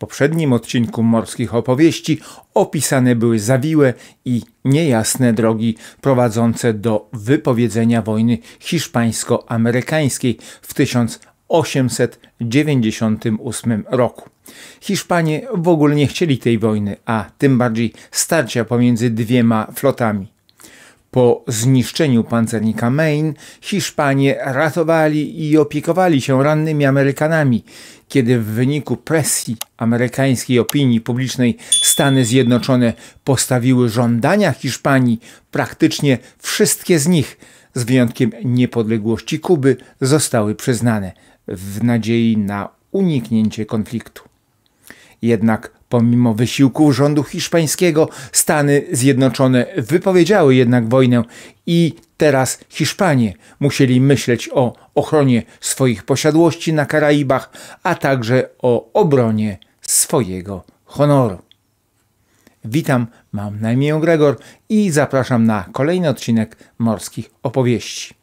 poprzednim odcinku Morskich Opowieści opisane były zawiłe i niejasne drogi prowadzące do wypowiedzenia wojny hiszpańsko-amerykańskiej w 1898 roku. Hiszpanie w ogóle nie chcieli tej wojny, a tym bardziej starcia pomiędzy dwiema flotami. Po zniszczeniu pancernika Maine Hiszpanie ratowali i opiekowali się rannymi Amerykanami, kiedy w wyniku presji amerykańskiej opinii publicznej Stany Zjednoczone postawiły żądania Hiszpanii, praktycznie wszystkie z nich, z wyjątkiem niepodległości Kuby, zostały przyznane w nadziei na uniknięcie konfliktu. Jednak Pomimo wysiłków rządu hiszpańskiego, Stany Zjednoczone wypowiedziały jednak wojnę i teraz Hiszpanie musieli myśleć o ochronie swoich posiadłości na Karaibach, a także o obronie swojego honoru. Witam, mam na imię Gregor i zapraszam na kolejny odcinek Morskich Opowieści.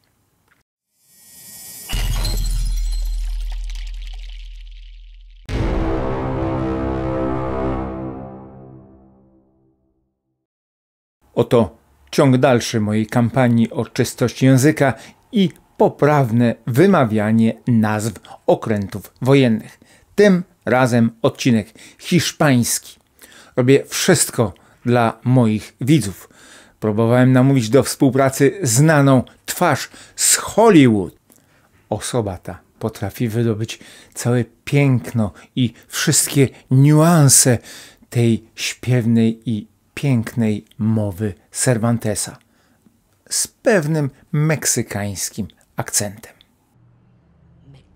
Oto ciąg dalszy mojej kampanii o czystość języka i poprawne wymawianie nazw okrętów wojennych. Tym razem odcinek hiszpański. Robię wszystko dla moich widzów. Próbowałem namówić do współpracy znaną twarz z Hollywood. Osoba ta potrafi wydobyć całe piękno i wszystkie niuanse tej śpiewnej i pięknej mowy Cervantesa z pewnym meksykańskim akcentem.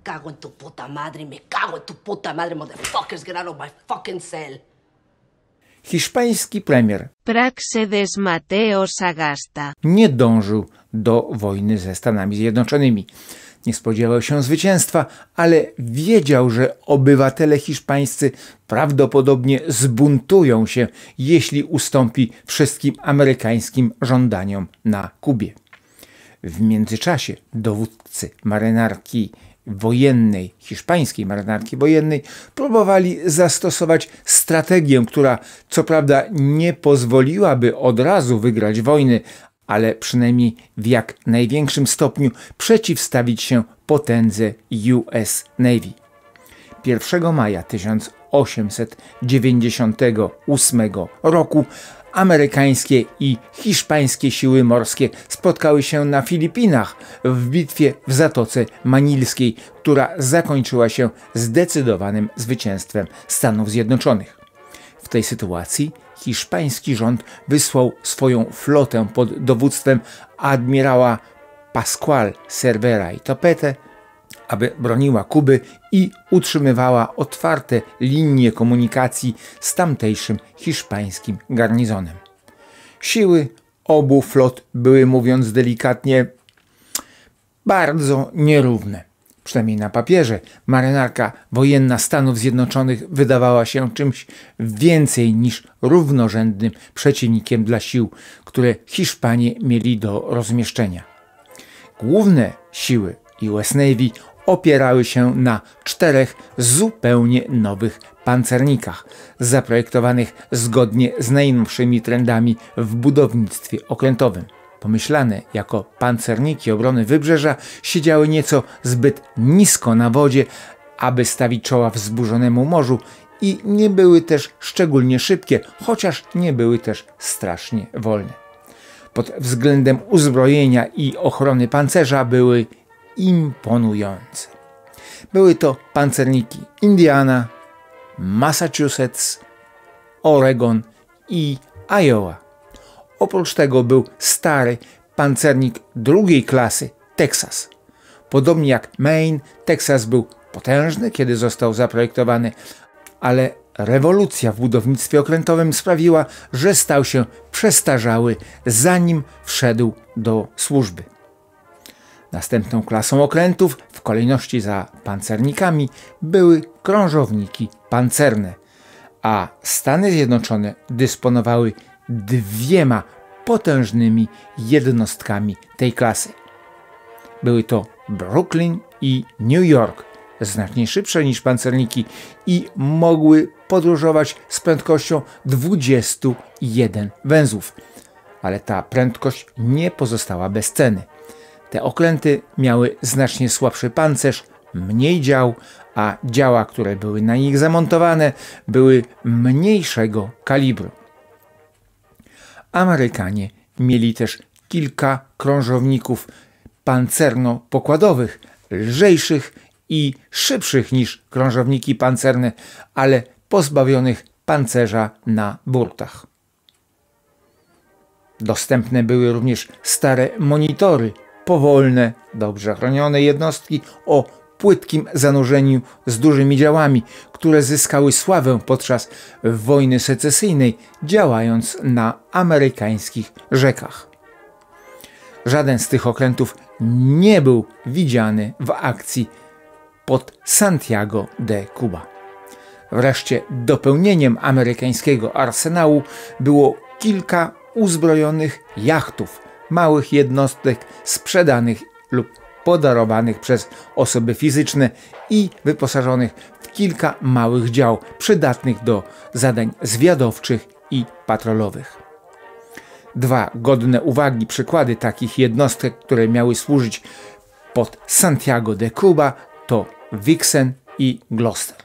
cago en tu puta madre, me cago en tu puta madre, motherfuckers, get out of my fucking cell. Hiszpański premier Praxedes Mateo Sagasta nie dążył do wojny ze Stanami Zjednoczonymi. Nie spodziewał się zwycięstwa, ale wiedział, że obywatele hiszpańscy prawdopodobnie zbuntują się, jeśli ustąpi wszystkim amerykańskim żądaniom na Kubie. W międzyczasie dowódcy marynarki wojennej, hiszpańskiej marynarki wojennej, próbowali zastosować strategię, która co prawda nie pozwoliłaby od razu wygrać wojny, ale przynajmniej w jak największym stopniu przeciwstawić się potędze US Navy. 1 maja 1898 roku amerykańskie i hiszpańskie siły morskie spotkały się na Filipinach w bitwie w Zatoce Manilskiej, która zakończyła się zdecydowanym zwycięstwem Stanów Zjednoczonych. W tej sytuacji hiszpański rząd wysłał swoją flotę pod dowództwem admirała Pascual Cervera i Topete, aby broniła Kuby i utrzymywała otwarte linie komunikacji z tamtejszym hiszpańskim garnizonem. Siły obu flot były, mówiąc delikatnie, bardzo nierówne przynajmniej na papierze, marynarka wojenna Stanów Zjednoczonych wydawała się czymś więcej niż równorzędnym przeciwnikiem dla sił, które Hiszpanie mieli do rozmieszczenia. Główne siły US Navy opierały się na czterech zupełnie nowych pancernikach, zaprojektowanych zgodnie z najnowszymi trendami w budownictwie okrętowym pomyślane jako pancerniki obrony wybrzeża, siedziały nieco zbyt nisko na wodzie, aby stawić czoła wzburzonemu morzu i nie były też szczególnie szybkie, chociaż nie były też strasznie wolne. Pod względem uzbrojenia i ochrony pancerza były imponujące. Były to pancerniki Indiana, Massachusetts, Oregon i Iowa. Oprócz tego był stary pancernik drugiej klasy Texas. Podobnie jak Maine, Texas był potężny, kiedy został zaprojektowany, ale rewolucja w budownictwie okrętowym sprawiła, że stał się przestarzały, zanim wszedł do służby. Następną klasą okrętów w kolejności za pancernikami były krążowniki pancerne, a Stany Zjednoczone dysponowały dwiema potężnymi jednostkami tej klasy. Były to Brooklyn i New York, znacznie szybsze niż pancerniki i mogły podróżować z prędkością 21 węzłów. Ale ta prędkość nie pozostała bez ceny. Te oklęty miały znacznie słabszy pancerz, mniej dział, a działa, które były na nich zamontowane, były mniejszego kalibru. Amerykanie mieli też kilka krążowników pancerno-pokładowych, lżejszych i szybszych niż krążowniki pancerne, ale pozbawionych pancerza na burtach. Dostępne były również stare monitory, powolne, dobrze chronione jednostki o płytkim zanurzeniu z dużymi działami, które zyskały sławę podczas wojny secesyjnej, działając na amerykańskich rzekach. Żaden z tych okrętów nie był widziany w akcji pod Santiago de Cuba. Wreszcie dopełnieniem amerykańskiego arsenału było kilka uzbrojonych jachtów, małych jednostek sprzedanych lub podarowanych przez osoby fizyczne i wyposażonych w kilka małych dział przydatnych do zadań zwiadowczych i patrolowych. Dwa godne uwagi przykłady takich jednostek, które miały służyć pod Santiago de Cuba to Vixen i Gloucester.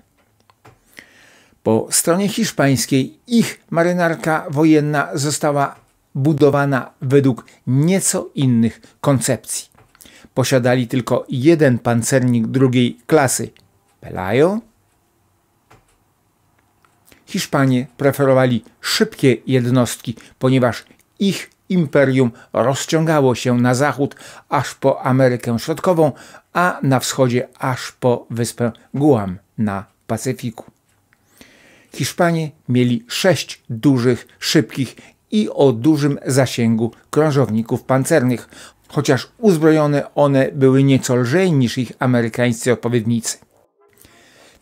Po stronie hiszpańskiej ich marynarka wojenna została budowana według nieco innych koncepcji posiadali tylko jeden pancernik drugiej klasy. Pelayo? Hiszpanie preferowali szybkie jednostki, ponieważ ich imperium rozciągało się na zachód aż po Amerykę Środkową, a na wschodzie aż po wyspę Guam na Pacyfiku. Hiszpanie mieli sześć dużych, szybkich i o dużym zasięgu krążowników pancernych, chociaż uzbrojone one były nieco lżej niż ich amerykańscy odpowiednicy.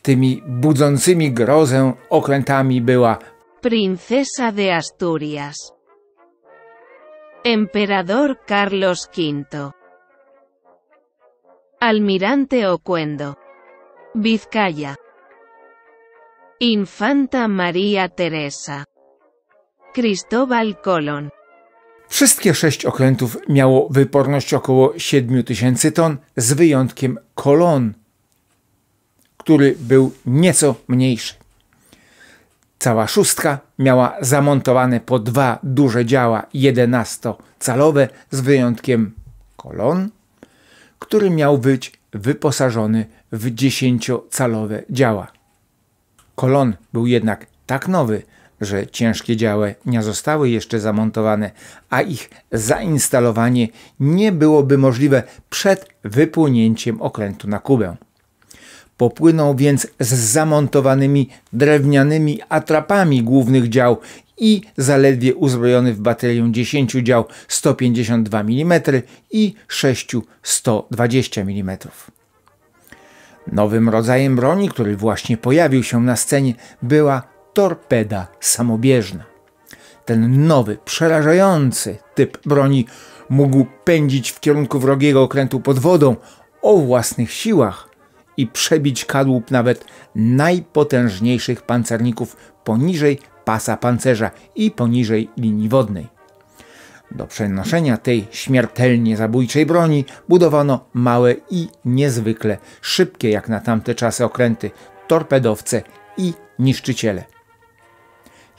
Tymi budzącymi grozę okrętami była Princesa de Asturias, Emperador Carlos V, Almirante Oquendo, Vizcaya, Infanta María Teresa, Cristóbal Colón. Wszystkie sześć okrętów miało wyporność około 7000 ton, z wyjątkiem kolon, który był nieco mniejszy. Cała szóstka miała zamontowane po dwa duże działa 11-calowe, z wyjątkiem kolon, który miał być wyposażony w 10-calowe działa. Kolon był jednak tak nowy, że ciężkie działy nie zostały jeszcze zamontowane, a ich zainstalowanie nie byłoby możliwe przed wypłynięciem okrętu na Kubę. Popłynął więc z zamontowanymi drewnianymi atrapami głównych dział i zaledwie uzbrojony w baterię 10 dział 152 mm i 6 120 mm. Nowym rodzajem broni, który właśnie pojawił się na scenie, była torpeda samobieżna. Ten nowy, przerażający typ broni mógł pędzić w kierunku wrogiego okrętu pod wodą o własnych siłach i przebić kadłub nawet najpotężniejszych pancerników poniżej pasa pancerza i poniżej linii wodnej. Do przenoszenia tej śmiertelnie zabójczej broni budowano małe i niezwykle szybkie jak na tamte czasy okręty, torpedowce i niszczyciele.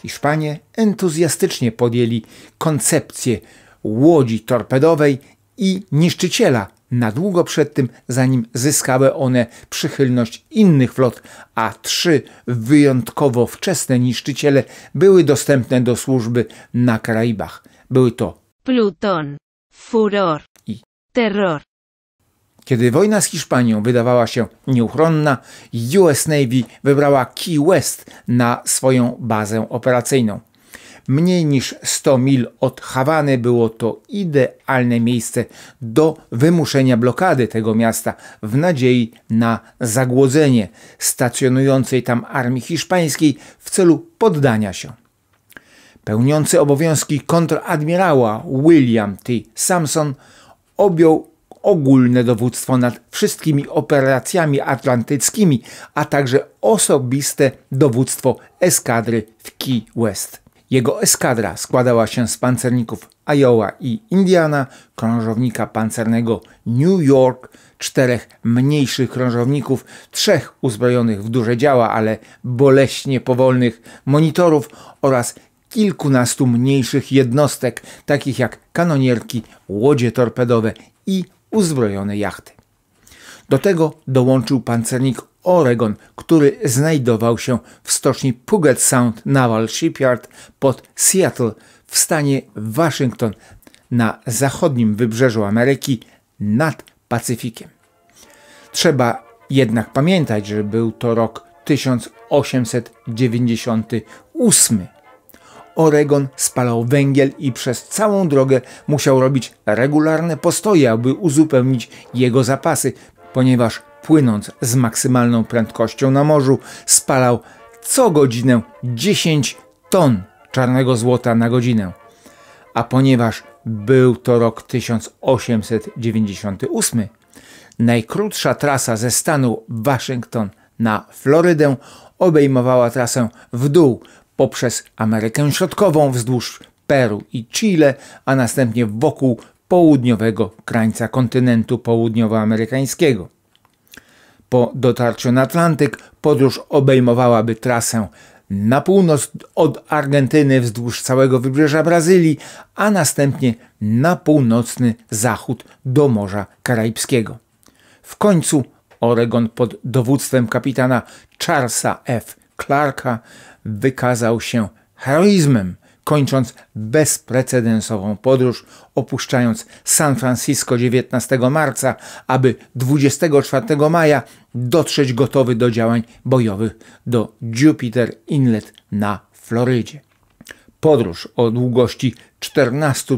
Hiszpanie entuzjastycznie podjęli koncepcję łodzi torpedowej i niszczyciela na długo przed tym, zanim zyskały one przychylność innych flot, a trzy wyjątkowo wczesne niszczyciele były dostępne do służby na Karaibach. Były to Pluton, Furor i Terror. Kiedy wojna z Hiszpanią wydawała się nieuchronna, US Navy wybrała Key West na swoją bazę operacyjną. Mniej niż 100 mil od Hawany było to idealne miejsce do wymuszenia blokady tego miasta w nadziei na zagłodzenie stacjonującej tam armii hiszpańskiej w celu poddania się. Pełniący obowiązki kontradmirała William T. Sampson objął ogólne dowództwo nad wszystkimi operacjami atlantyckimi, a także osobiste dowództwo eskadry w Key West. Jego eskadra składała się z pancerników Iowa i Indiana, krążownika pancernego New York, czterech mniejszych krążowników, trzech uzbrojonych w duże działa, ale boleśnie powolnych monitorów oraz kilkunastu mniejszych jednostek, takich jak kanonierki, łodzie torpedowe i uzbrojone jachty. Do tego dołączył pancernik Oregon, który znajdował się w stoczni Puget Sound Naval Shipyard pod Seattle w stanie Waszyngton na zachodnim wybrzeżu Ameryki nad Pacyfikiem. Trzeba jednak pamiętać, że był to rok 1898, Oregon spalał węgiel i przez całą drogę musiał robić regularne postoje, aby uzupełnić jego zapasy, ponieważ płynąc z maksymalną prędkością na morzu spalał co godzinę 10 ton czarnego złota na godzinę. A ponieważ był to rok 1898, najkrótsza trasa ze stanu Waszyngton na Florydę obejmowała trasę w dół poprzez Amerykę Środkową wzdłuż Peru i Chile, a następnie wokół południowego krańca kontynentu południowoamerykańskiego. Po dotarciu na Atlantyk podróż obejmowałaby trasę na północ od Argentyny wzdłuż całego wybrzeża Brazylii, a następnie na północny zachód do Morza Karaibskiego. W końcu Oregon pod dowództwem kapitana Charlesa F. Clarka wykazał się heroizmem, kończąc bezprecedensową podróż, opuszczając San Francisco 19 marca, aby 24 maja dotrzeć gotowy do działań bojowych do Jupiter Inlet na Florydzie. Podróż o długości 14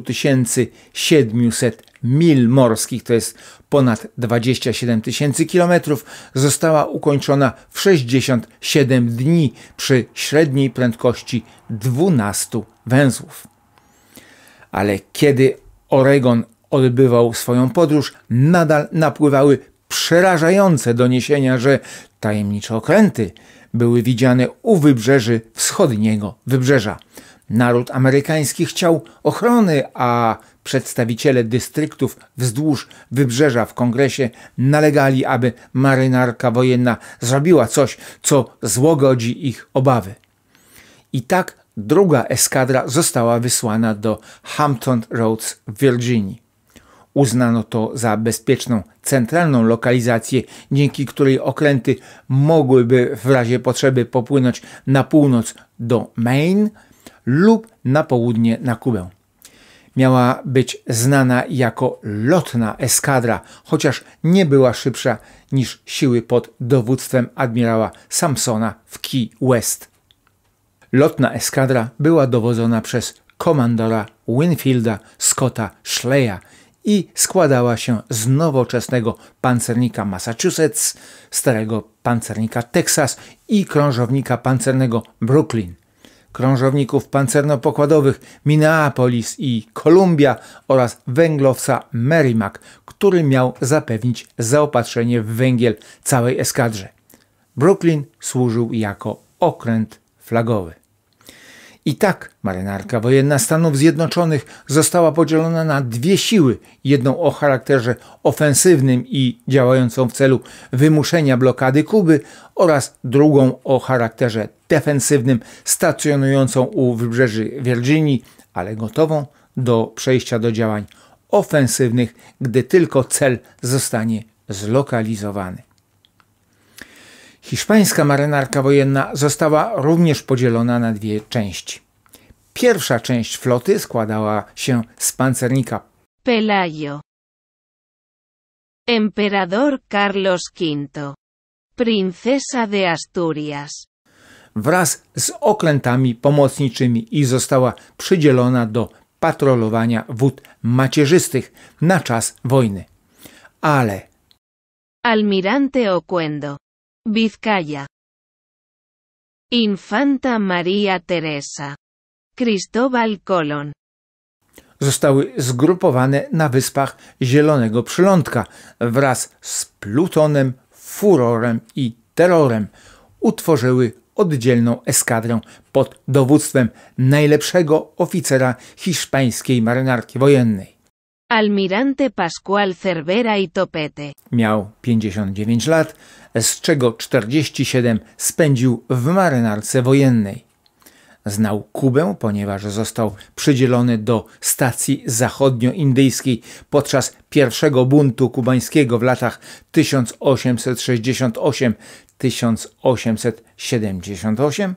700 mil morskich, to jest ponad 27 tysięcy kilometrów, została ukończona w 67 dni przy średniej prędkości 12 węzłów. Ale kiedy Oregon odbywał swoją podróż, nadal napływały przerażające doniesienia, że tajemnicze okręty były widziane u wybrzeży wschodniego wybrzeża. Naród amerykański chciał ochrony, a Przedstawiciele dystryktów wzdłuż wybrzeża w kongresie nalegali, aby marynarka wojenna zrobiła coś, co złogodzi ich obawy. I tak druga eskadra została wysłana do Hampton Roads w Virginii. Uznano to za bezpieczną centralną lokalizację, dzięki której okręty mogłyby w razie potrzeby popłynąć na północ do Maine lub na południe na Kubę miała być znana jako lotna eskadra, chociaż nie była szybsza niż siły pod dowództwem admirała Samsona w Key West. Lotna eskadra była dowodzona przez komandora Winfielda Scotta Schleya i składała się z nowoczesnego pancernika Massachusetts, starego pancernika Texas i krążownika pancernego Brooklyn – krążowników pancerno-pokładowych Minneapolis i Columbia oraz węglowca Merrimack, który miał zapewnić zaopatrzenie w węgiel całej eskadrze. Brooklyn służył jako okręt flagowy. I tak marynarka wojenna Stanów Zjednoczonych została podzielona na dwie siły, jedną o charakterze ofensywnym i działającą w celu wymuszenia blokady Kuby oraz drugą o charakterze defensywnym stacjonującą u wybrzeży Virginii, ale gotową do przejścia do działań ofensywnych, gdy tylko cel zostanie zlokalizowany. Hiszpańska marynarka wojenna została również podzielona na dwie części. Pierwsza część floty składała się z pancernika Pelayo, emperador Carlos V, princesa de Asturias, wraz z oklętami pomocniczymi i została przydzielona do patrolowania wód macierzystych na czas wojny. Ale Almirante Oquendo, Vizcaya. Infanta Maria Teresa. Cristóbal Colón. Zostały zgrupowane na wyspach Zielonego Przylądka wraz z Plutonem, Furorem i Terrorem. Utworzyły oddzielną eskadrę pod dowództwem najlepszego oficera hiszpańskiej marynarki wojennej. Almirante Pascual Cervera i Topete. Miał 59 lat, z czego 47 spędził w marynarce wojennej. Znał Kubę, ponieważ został przydzielony do stacji zachodnioindyjskiej podczas pierwszego buntu kubańskiego w latach 1868 1878.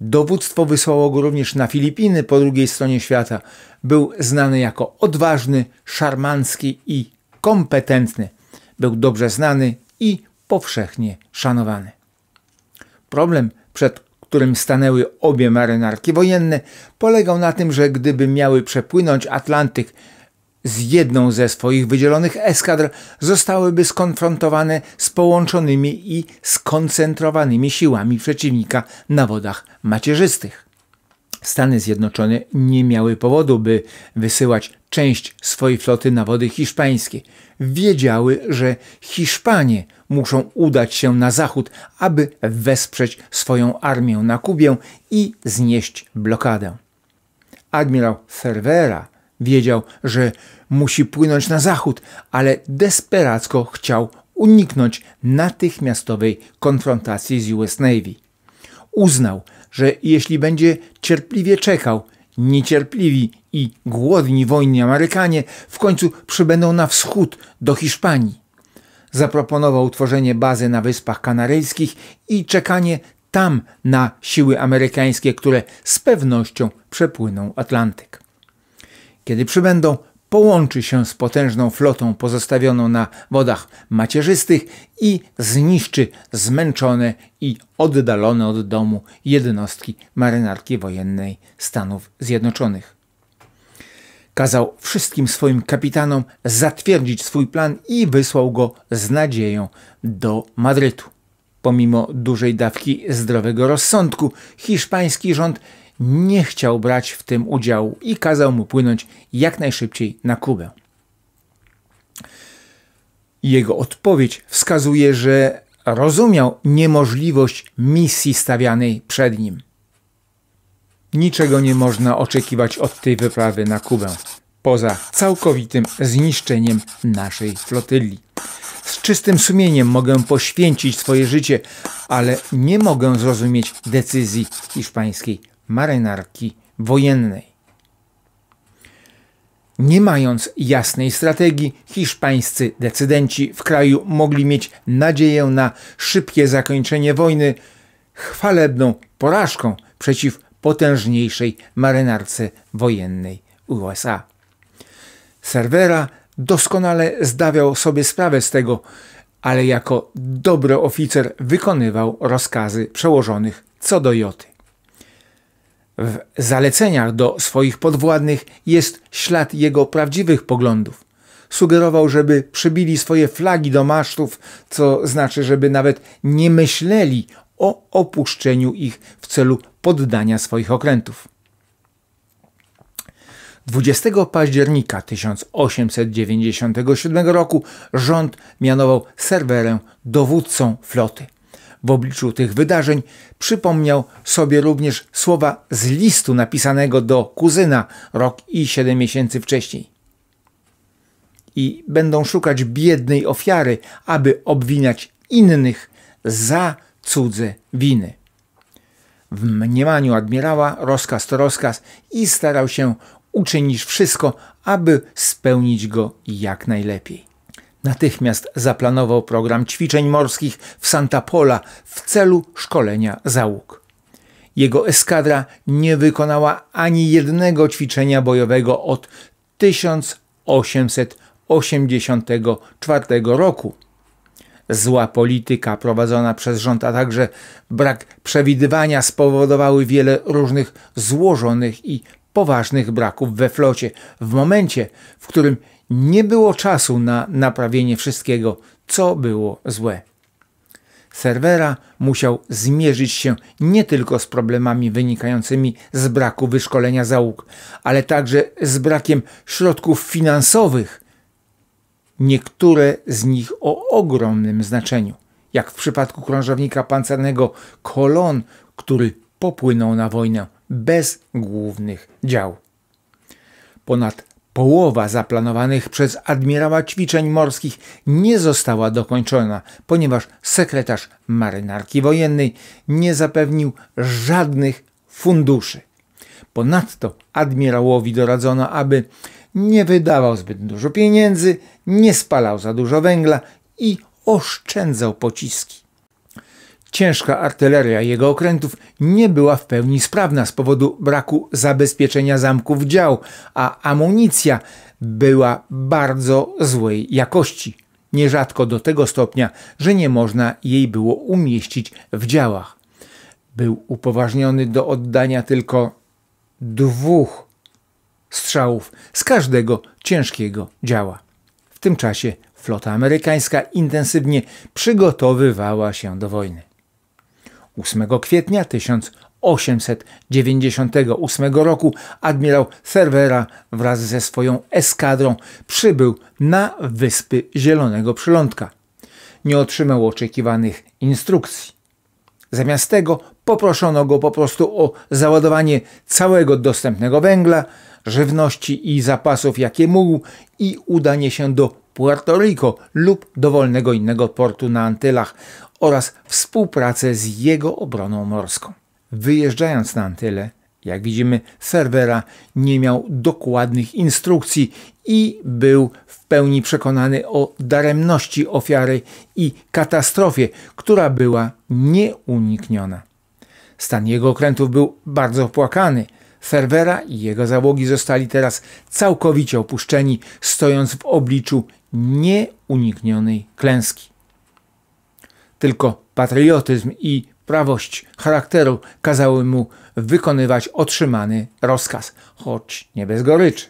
Dowództwo wysłało go również na Filipiny po drugiej stronie świata. Był znany jako odważny, szarmancki i kompetentny. Był dobrze znany i powszechnie szanowany. Problem, przed którym stanęły obie marynarki wojenne, polegał na tym, że gdyby miały przepłynąć Atlantyk z jedną ze swoich wydzielonych eskadr zostałyby skonfrontowane z połączonymi i skoncentrowanymi siłami przeciwnika na wodach macierzystych. Stany Zjednoczone nie miały powodu, by wysyłać część swojej floty na wody hiszpańskie. Wiedziały, że Hiszpanie muszą udać się na zachód, aby wesprzeć swoją armię na Kubie i znieść blokadę. Admirał Cervera Wiedział, że musi płynąć na zachód, ale desperacko chciał uniknąć natychmiastowej konfrontacji z US Navy. Uznał, że jeśli będzie cierpliwie czekał, niecierpliwi i głodni wojny Amerykanie w końcu przybędą na wschód do Hiszpanii. Zaproponował tworzenie bazy na Wyspach Kanaryjskich i czekanie tam na siły amerykańskie, które z pewnością przepłyną Atlantyk. Kiedy przybędą, połączy się z potężną flotą pozostawioną na wodach macierzystych i zniszczy zmęczone i oddalone od domu jednostki marynarki wojennej Stanów Zjednoczonych. Kazał wszystkim swoim kapitanom zatwierdzić swój plan i wysłał go z nadzieją do Madrytu. Pomimo dużej dawki zdrowego rozsądku, hiszpański rząd nie chciał brać w tym udziału i kazał mu płynąć jak najszybciej na Kubę. Jego odpowiedź wskazuje, że rozumiał niemożliwość misji stawianej przed nim. Niczego nie można oczekiwać od tej wyprawy na Kubę, poza całkowitym zniszczeniem naszej flotyli. Z czystym sumieniem mogę poświęcić swoje życie, ale nie mogę zrozumieć decyzji hiszpańskiej marynarki wojennej. Nie mając jasnej strategii, hiszpańscy decydenci w kraju mogli mieć nadzieję na szybkie zakończenie wojny chwalebną porażką przeciw potężniejszej marynarce wojennej USA. Serwera doskonale zdawiał sobie sprawę z tego, ale jako dobry oficer wykonywał rozkazy przełożonych co do joty. W zaleceniach do swoich podwładnych jest ślad jego prawdziwych poglądów. Sugerował, żeby przybili swoje flagi do masztów, co znaczy, żeby nawet nie myśleli o opuszczeniu ich w celu poddania swoich okrętów. 20 października 1897 roku rząd mianował Serwerę dowódcą floty w obliczu tych wydarzeń przypomniał sobie również słowa z listu napisanego do kuzyna rok i siedem miesięcy wcześniej. I będą szukać biednej ofiary, aby obwiniać innych za cudze winy. W mniemaniu admirała rozkaz to rozkaz i starał się uczynić wszystko, aby spełnić go jak najlepiej. Natychmiast zaplanował program ćwiczeń morskich w Santa Pola w celu szkolenia załóg. Jego eskadra nie wykonała ani jednego ćwiczenia bojowego od 1884 roku. Zła polityka prowadzona przez rząd, a także brak przewidywania spowodowały wiele różnych złożonych i poważnych braków we flocie w momencie, w którym nie było czasu na naprawienie wszystkiego, co było złe. Serwera musiał zmierzyć się nie tylko z problemami wynikającymi z braku wyszkolenia załóg, ale także z brakiem środków finansowych. Niektóre z nich o ogromnym znaczeniu, jak w przypadku krążownika pancernego Kolon, który popłynął na wojnę bez głównych dział. Ponad Połowa zaplanowanych przez admirała ćwiczeń morskich nie została dokończona, ponieważ sekretarz marynarki wojennej nie zapewnił żadnych funduszy. Ponadto admirałowi doradzono, aby nie wydawał zbyt dużo pieniędzy, nie spalał za dużo węgla i oszczędzał pociski. Ciężka artyleria jego okrętów nie była w pełni sprawna z powodu braku zabezpieczenia zamków dział, a amunicja była bardzo złej jakości, nierzadko do tego stopnia, że nie można jej było umieścić w działach. Był upoważniony do oddania tylko dwóch strzałów z każdego ciężkiego działa. W tym czasie flota amerykańska intensywnie przygotowywała się do wojny. 8 kwietnia 1898 roku admirał Cervera wraz ze swoją eskadrą przybył na wyspy Zielonego Przylądka. Nie otrzymał oczekiwanych instrukcji. Zamiast tego poproszono go po prostu o załadowanie całego dostępnego węgla, żywności i zapasów, jakie mógł, i udanie się do Puerto Rico lub dowolnego innego portu na Antylach, oraz współpracę z jego obroną morską. Wyjeżdżając na Antyle, jak widzimy, serwera nie miał dokładnych instrukcji i był w pełni przekonany o daremności ofiary i katastrofie, która była nieunikniona. Stan jego okrętów był bardzo opłakany. Serwera i jego załogi zostali teraz całkowicie opuszczeni, stojąc w obliczu nieuniknionej klęski. Tylko patriotyzm i prawość charakteru kazały mu wykonywać otrzymany rozkaz, choć nie bez goryczy.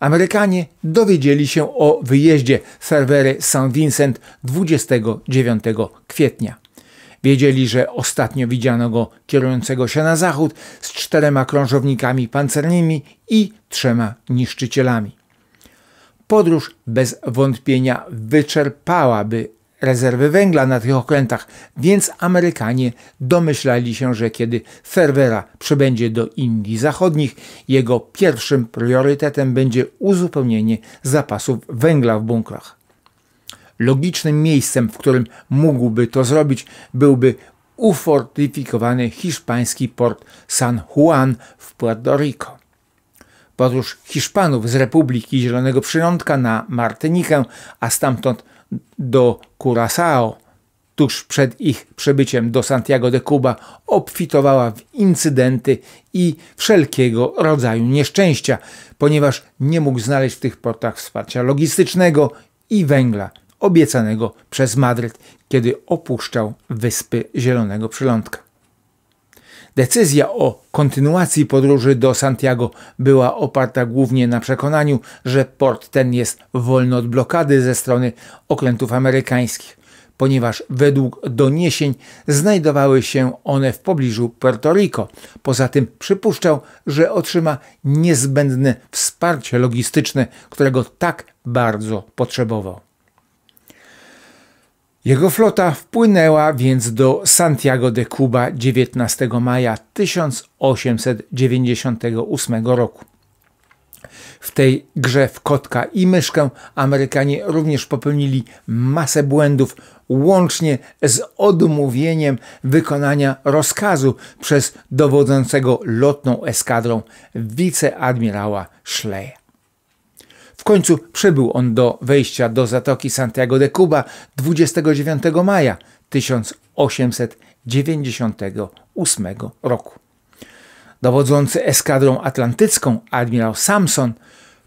Amerykanie dowiedzieli się o wyjeździe serwery St. Vincent 29 kwietnia. Wiedzieli, że ostatnio widziano go kierującego się na zachód z czterema krążownikami pancernymi i trzema niszczycielami. Podróż bez wątpienia wyczerpałaby rezerwy węgla na tych okrętach, więc Amerykanie domyślali się, że kiedy Ferwera przybędzie do Indii Zachodnich, jego pierwszym priorytetem będzie uzupełnienie zapasów węgla w bunkrach. Logicznym miejscem, w którym mógłby to zrobić, byłby ufortyfikowany hiszpański port San Juan w Puerto Rico. Podróż Hiszpanów z Republiki Zielonego Przyrządka na Martynikę, a stamtąd – do Curaçao, tuż przed ich przybyciem do Santiago de Cuba, obfitowała w incydenty i wszelkiego rodzaju nieszczęścia, ponieważ nie mógł znaleźć w tych portach wsparcia logistycznego i węgla obiecanego przez Madryt, kiedy opuszczał wyspy Zielonego Przylądka. Decyzja o kontynuacji podróży do Santiago była oparta głównie na przekonaniu, że port ten jest wolny od blokady ze strony okrętów amerykańskich, ponieważ według doniesień znajdowały się one w pobliżu Puerto Rico. Poza tym przypuszczał, że otrzyma niezbędne wsparcie logistyczne, którego tak bardzo potrzebował. Jego flota wpłynęła więc do Santiago de Cuba 19 maja 1898 roku. W tej grze w kotka i myszkę Amerykanie również popełnili masę błędów, łącznie z odmówieniem wykonania rozkazu przez dowodzącego lotną eskadrą wiceadmirała Schleya. W końcu przybył on do wejścia do Zatoki Santiago de Cuba 29 maja 1898 roku. Dowodzący eskadrą atlantycką admirał Samson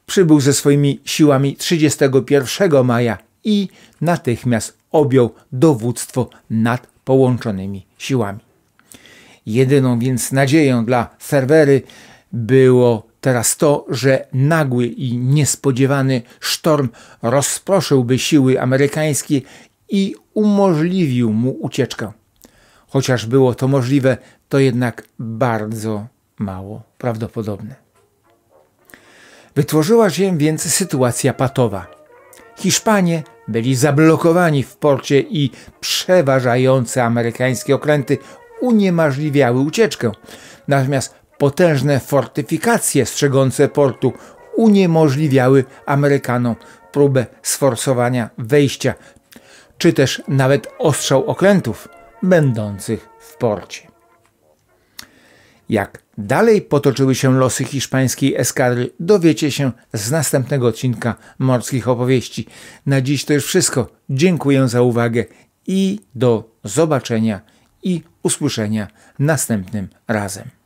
przybył ze swoimi siłami 31 maja i natychmiast objął dowództwo nad połączonymi siłami. Jedyną więc nadzieją dla serwery było Teraz to, że nagły i niespodziewany sztorm rozproszyłby siły amerykańskie i umożliwił mu ucieczkę. Chociaż było to możliwe, to jednak bardzo mało prawdopodobne. Wytworzyła się więc sytuacja patowa. Hiszpanie byli zablokowani w porcie i przeważające amerykańskie okręty uniemożliwiały ucieczkę. Natomiast Potężne fortyfikacje strzegące portu uniemożliwiały Amerykanom próbę sforsowania wejścia, czy też nawet ostrzał okrętów będących w porcie. Jak dalej potoczyły się losy hiszpańskiej eskadry, dowiecie się z następnego odcinka Morskich Opowieści. Na dziś to już wszystko. Dziękuję za uwagę i do zobaczenia i usłyszenia następnym razem.